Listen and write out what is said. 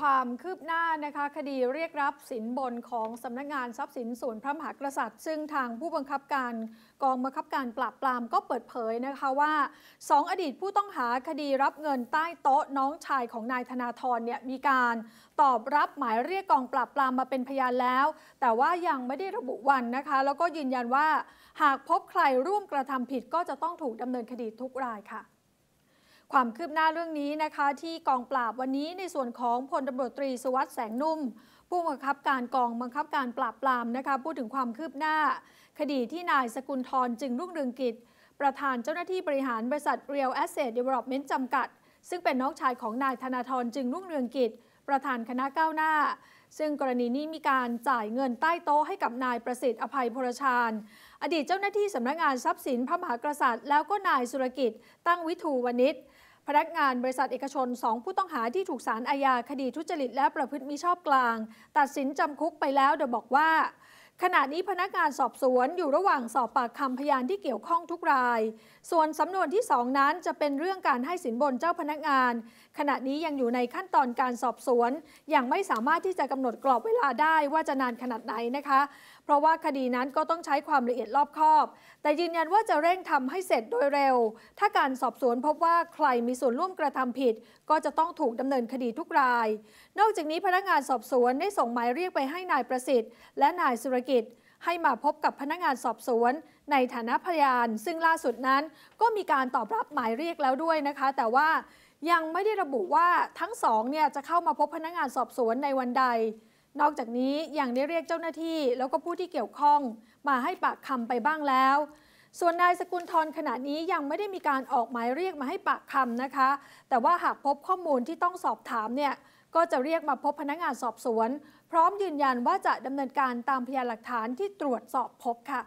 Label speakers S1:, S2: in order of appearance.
S1: ความคืบหน้านะคะ คดีเรียกรับสินบนของสำนักงงานทรัพย์สินส่วนพระมหากษัตริย์ซึ่งทางผู้บังคับการกองบังคับการปราบปรามก็เปิดเผยนะคะว่า 2 อดีตผู้ต้องหาคดีรับเงินใต้โต๊ะน้องชายของนายธนาธรเนี่ยมีการตอบรับหมายเรียกกองปราบปรามมาเป็นพยานแล้ว แต่ว่ายังไม่ได้ระบุวันนะคะ แล้วก็ยืนยันว่าหากพบใครร่วมกระทำผิดก็จะต้องถูกดำเนินคดีทุกรายค่ะความคืบหน้าเรื่องนี้นะคะที่กองปราบวันนี้ ในส่วนของพลตำรวจตรีสวัสด์แสงนุ่ม ผู้บังคับการกองบังคับการปราบปรามนะคะพูดถึงความคืบหน้า คดีที่นายสกุลทรจึงรุ่งเรืองกิจ ประธานเจ้าหน้าที่บริหารบริษัท Real Asset Development จำกัด ซึ่งเป็นน้องชายของนายธนาธรจึงรุ่งเรืองกิจประธานคณะก้าวหน้า ซึ่งกรณีนี้มีการจ่ายเงินใต้โต๊ะให้กับนายประสิทธิ์อภัยพลชาญอดีตเจ้าหน้าที่สำนักงานทรัพย์สินพระมหากษัตริย์ แล้วก็นายสุรกิจ ตั้งวิทูวณิชพนักงานบริษัทเอกชน 2 ผู้ต้องหาที่ถูกสารอาญาคดีทุจริต และประพฤติมิชอบกลาง ตัดสินจำคุกไปแล้วโดยบอกว่าขณะนี้พนักงานสอบสวนอยู่ระหว่างสอบปากคำพยานที่เกี่ยวข้องทุกราย ส่วนสำนวนที่สองนั้นจะเป็นเรื่องการให้สินบนเจ้าพนักงานขณะนี้ยังอยู่ในขั้นตอนการสอบสวนยังไม่สามารถที่จะกำหนดกรอบเวลาได้ว่าจะนานขนาดไหนนะคะ เพราะว่าคดีนั้นก็ต้องใช้ความละเอียดรอบคอบ แต่ยืนยันว่าจะเร่งทำให้เสร็จโดยเร็ว ถ้าการสอบสวนพบว่าใครมีส่วนร่วมกระทำผิด ก็จะต้องถูกดำเนินคดีทุกราย นอกจากนี้พนักงานสอบสวนได้ส่งหมายเรียกไปให้นายประสิทธิ์ และนายสุรกิจให้มาพบกับพนักงานสอบสวนในฐานะพยาน ซึ่งล่าสุดนั้นก็มีการตอบรับหมายเรียกแล้วด้วยนะคะ แต่ว่ายังไม่ได้ระบุว่าทั้งสองเนี่ยจะเข้ามาพบพนักงานสอบสวนในวันใด นอกจากนี้ ยังได้เรียกเจ้าหน้าที่ แล้วก็ผู้ที่เกี่ยวข้อง มาให้ปากคำไปบ้างแล้ว ส่วนนายสกุลทรขณะนี้ยังไม่ได้มีการออกหมายเรียกมาให้ปากคำนะคะ แต่ว่าหากพบข้อมูลที่ต้องสอบถามเนี่ยก็จะเรียกมาพบพนักงานสอบสวน พร้อมยืนยันว่าจะดำเนินการตามพยานหลักฐานที่ตรวจสอบพบค่ะ